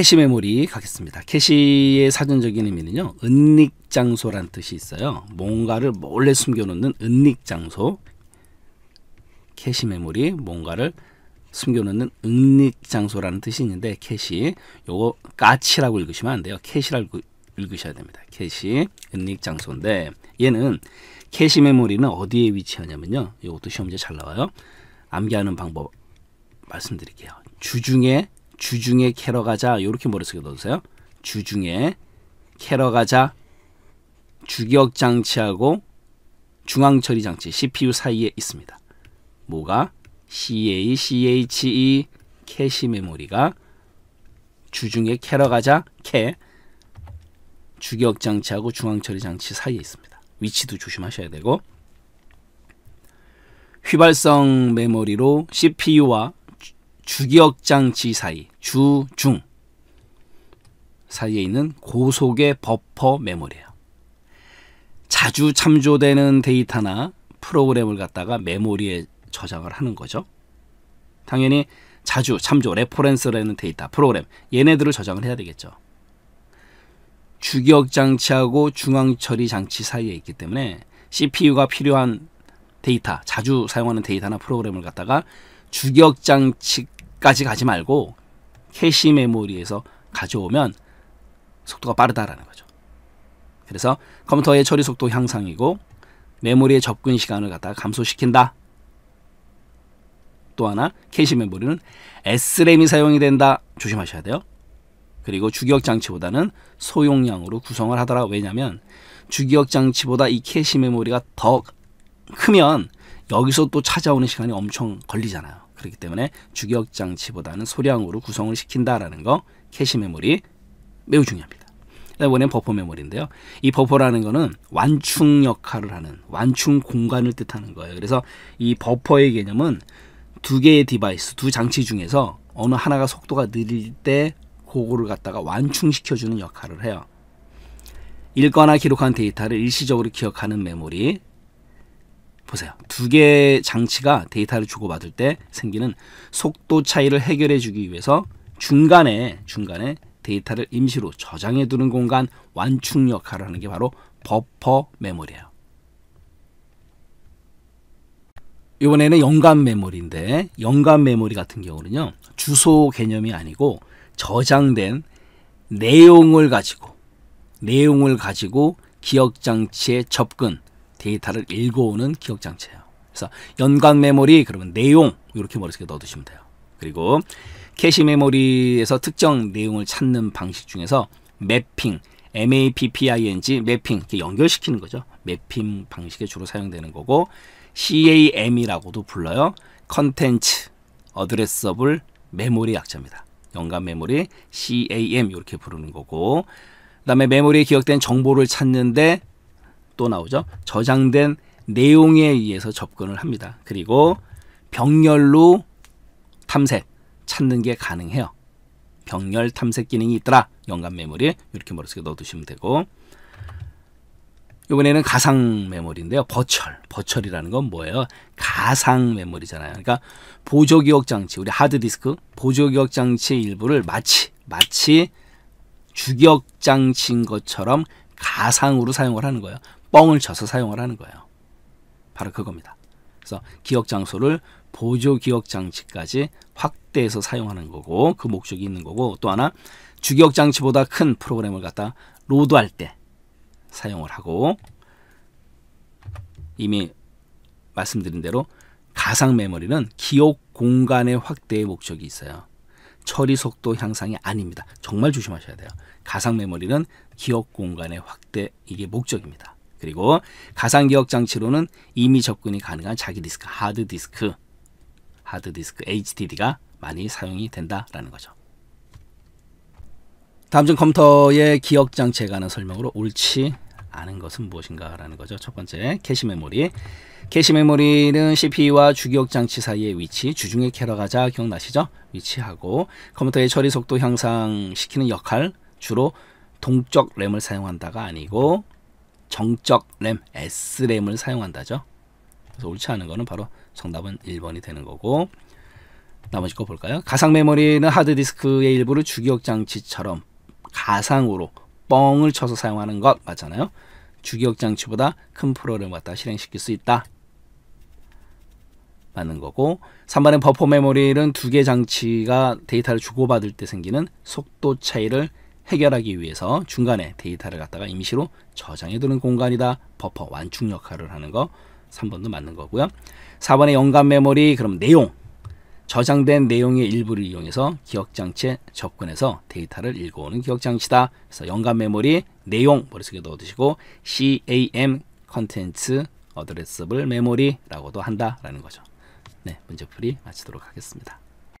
캐시 메모리 가겠습니다. 캐시의 사전적인 의미는요. 은닉 장소란 뜻이 있어요. 뭔가를 몰래 숨겨놓는 은닉 장소. 캐시 메모리 뭔가를 숨겨놓는 은닉 장소라는 뜻이 있는데 캐시 요거 까치라고 읽으시면 안 돼요. 캐시라고 읽으셔야 됩니다. 캐시 은닉 장소인데 얘는 캐시 메모리는 어디에 위치하냐면요. 이것도 시험제 잘 나와요. 암기하는 방법 말씀드릴게요. 주중에 주중에 캐러 가자. 이렇게 머릿속에 넣어주세요. 주중에 캐러 가자. 주격 장치하고 중앙 처리 장치 CPU 사이에 있습니다. 뭐가 CA, CHE 캐시 메모리가 주중에 캐러 가자 캐 주격 장치하고 중앙 처리 장치 사이에 있습니다. 위치도 조심하셔야 되고 휘발성 메모리로 CPU와 주기역장 치 사이, 주, 중 사이에 있는 고속의 버퍼 메모리예요. 자주 참조되는 데이터나 프로그램을 갖다가 메모리에 저장을 하는 거죠. 당연히 자주 참조, 레퍼런스라는 데이터, 프로그램 얘네들을 저장을 해야 되겠죠. 주기억 장치하고 중앙 처리 장치 사이에 있기 때문에 CPU가 필요한 데이터, 자주 사용하는 데이터나 프로그램을 갖다가 주격 장치 까지 가지 말고 캐시 메모리에서 가져오면 속도가 빠르다라는 거죠. 그래서 컴퓨터의 처리 속도 향상이고 메모리의 접근 시간을 갖다가 감소시킨다. 또 하나 캐시 메모리는 s m 이 사용이 된다. 조심하셔야 돼요. 그리고 주기억 장치보다는 소용량으로 구성을 하더라. 왜냐하면 주기억 장치보다 이 캐시 메모리가 더 크면 여기서 또 찾아오는 시간이 엄청 걸리잖아요. 그렇기 때문에 주격 장치보다는 소량으로 구성을 시킨다라는 거 캐시 메모리 매우 중요합니다. 이번엔 버퍼 메모리인데요. 이 버퍼라는 거는 완충 역할을 하는 완충 공간을 뜻하는 거예요. 그래서 이 버퍼의 개념은 두 개의 디바이스, 두 장치 중에서 어느 하나가 속도가 느릴 때 그거를 갖다가 완충시켜주는 역할을 해요. 읽거나 기록한 데이터를 일시적으로 기억하는 메모리, 보세요. 두 개의 장치가 데이터를 주고받을 때 생기는 속도 차이를 해결해 주기 위해서 중간에 중간에 데이터를 임시로 저장해 두는 공간 완충 역할을 하는 게 바로 버퍼 메모리예요. 이번에는 연간 메모리인데 연간 메모리 같은 경우는요. 주소 개념이 아니고 저장된 내용을 가지고 내용을 가지고 기억 장치에 접근 데이터를 읽어오는 기억 장치예요. 그래서 연관 메모리 그러면 내용 이렇게 머릿속에 넣어두시면 돼요. 그리고 캐시 메모리에서 특정 내용을 찾는 방식 중에서 매핑, MAPPING, 매핑 이렇게 연결시키는 거죠. 매핑 방식에 주로 사용되는 거고 CAM이라고도 불러요. 컨텐츠 어드레서블 메모리 약자입니다. 연관 메모리 CAM 이렇게 부르는 거고 그다음에 메모리에 기억된 정보를 찾는데 또 나오죠. 저장된 내용에 의해서 접근을 합니다. 그리고 병렬로 탐색 찾는 게 가능해요. 병렬 탐색 기능이 있더라. 연간 메모리 이렇게 머릿속에 넣어두시면 되고 이번에는 가상 메모리인데요. 버철. 버철이라는 건 뭐예요? 가상 메모리잖아요. 그러니까 보조 기억 장치, 우리 하드 디스크 보조 기억 장치 일부를 마치 마치 주기억 장치인 것처럼 가상으로 사용을 하는 거예요. 뻥을 쳐서 사용을 하는 거예요. 바로 그겁니다. 그래서 기억 장소를 보조 기억 장치까지 확대해서 사용하는 거고 그 목적이 있는 거고 또 하나 주기억 장치보다 큰 프로그램을 갖다 로드할 때 사용을 하고 이미 말씀드린 대로 가상 메모리는 기억 공간의 확대의 목적이 있어요. 처리 속도 향상이 아닙니다. 정말 조심하셔야 돼요. 가상 메모리는 기억 공간의 확대 이게 목적입니다. 그리고 가상 기억 장치로는 이미 접근이 가능한 자기 디스크, 하드 디스크, 하드 디스크 HDD가 많이 사용이 된다라는 거죠. 다음 중 컴퓨터의 기억 장치에 관한 설명으로 옳지 않은 것은 무엇인가라는 거죠. 첫 번째, 캐시 메모리. 캐시 메모리는 CPU와 주기억 장치 사이의 위치, 주중의 캐러가자 기억나시죠? 위치하고 컴퓨터의 처리 속도 향상시키는 역할, 주로 동적 램을 사용한다가 아니고 정적 램, S램을 사용한다죠. 그래서 옳지 않은 거는 바로 정답은 1번이 되는 거고 나머지 거 볼까요? 가상 메모리는 하드디스크의 일부를 주기억 장치처럼 가상으로 뻥을 쳐서 사용하는 것 맞잖아요. 주기억 장치보다 큰 프로그램 갖다 실행시킬 수 있다. 맞는 거고 3번의 버퍼 메모리는 두 개 장치가 데이터를 주고받을 때 생기는 속도 차이를 해결하기 위해서 중간에 데이터를 갖다가 임시로 저장해두는 공간이다. 버퍼 완충 역할을 하는 거 3번도 맞는 거고요. 4번의 연관 메모리 그럼 내용 저장된 내용의 일부를 이용해서 기억장치에 접근해서 데이터를 읽어오는 기억장치다. 그래서 연관 메모리 내용 머릿속에 넣어두시고 CAM 컨텐츠 어드레스블 메모리라고도 한다라는 거죠. 네, 문제풀이 마치도록 하겠습니다.